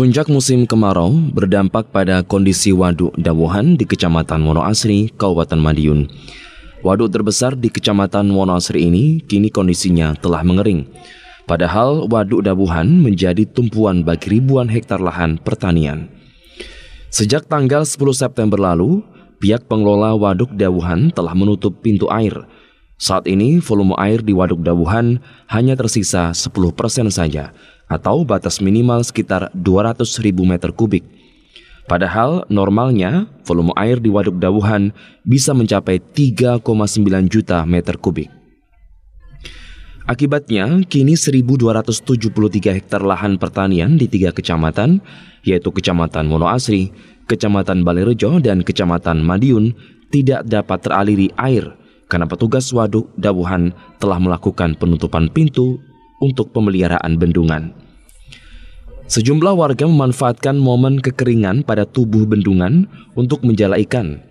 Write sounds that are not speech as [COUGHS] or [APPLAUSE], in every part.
Puncak musim kemarau berdampak pada kondisi waduk Dawuhan di Kecamatan Wonoasri, Kabupaten Madiun. Waduk terbesar di Kecamatan Wonoasri ini kini kondisinya telah mengering. Padahal waduk Dawuhan menjadi tumpuan bagi ribuan hektar lahan pertanian. Sejak tanggal 10 September lalu, pihak pengelola waduk Dawuhan telah menutup pintu air. Saat ini volume air di waduk Dawuhan hanya tersisa 10% saja atau batas minimal sekitar 200 ribu meter kubik. Padahal normalnya volume air di Waduk Dawuhan bisa mencapai 3,9 juta meter kubik. Akibatnya, kini 1.273 hektar lahan pertanian di tiga kecamatan, yaitu Kecamatan Monoasri, Kecamatan Balerejo, dan Kecamatan Madiun, tidak dapat teraliri air karena petugas waduk Dawuhan telah melakukan penutupan pintu untuk pemeliharaan bendungan. Sejumlah warga memanfaatkan momen kekeringan pada tubuh bendungan untuk menjala ikan.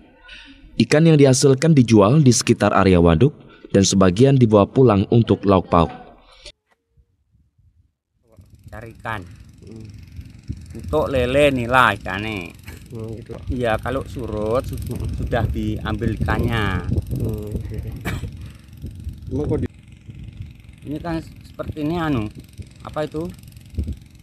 Ikan yang dihasilkan dijual di sekitar area waduk dan sebagian dibawa pulang untuk lauk pauk. Cari ikan. Untuk lele nila ikan Hmm, gitu. Iya, kalau surut hmm. sudah diambil ikannya. Hmm, [COUGHS] ini kan seperti ini anu apa itu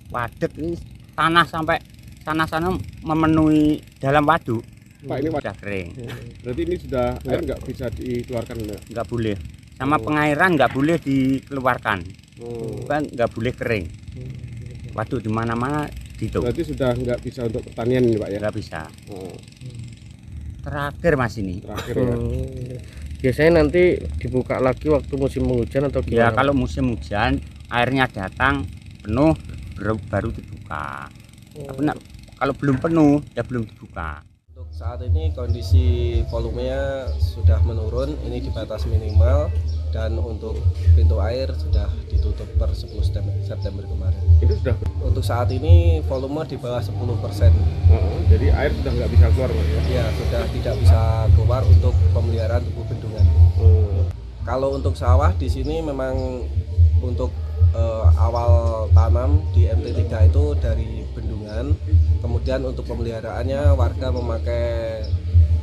wadet ini tanah sampai sana sana memenuhi dalam waduk Pak ini sudah kering oh, berarti ini sudah air nggak bisa dikeluarkan enggak? nggak boleh sama oh. pengairan nggak boleh dikeluarkan oh. kan nggak boleh kering oh. waduk di mana mana gitu berarti sudah nggak bisa untuk pertanian ini pak ya nggak bisa oh. terakhir mas ini terakhir ya oh biasanya nanti dibuka lagi waktu musim hujan atau ya, gimana? Ya kalau musim hujan airnya datang penuh baru, baru dibuka. Oh. Tapi kalau belum penuh ya belum dibuka. Untuk saat ini kondisi volumenya sudah menurun, ini di batas minimal dan untuk pintu air sudah ditutup per 10 September kemarin. Itu sudah. Untuk saat ini volume di bawah 10 persen. Oh, jadi air sudah nggak bisa keluar pak ya? Ya sudah tidak bisa keluar untuk pemeliharaan tubuh bendungan. hmm. Kalau untuk sawah di sini memang untuk uh, awal tanam di MT3 itu dari bendungan. Kemudian untuk pemeliharaannya warga memakai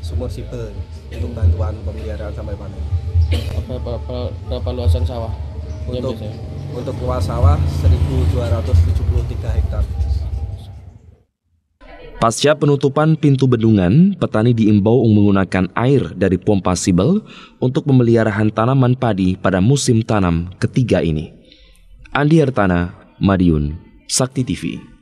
sumur sibel untuk bantuan pemeliharaan sampai panen. Apa berapa, berapa luasan sawah? Untuk untuk luas sawah 1273 hektar. Pasca penutupan pintu bendungan, petani diimbau menggunakan air dari pompa Sibel untuk pemeliharaan tanaman padi pada musim tanam ketiga ini. Andi Hartana, Madiun, Sakti TV.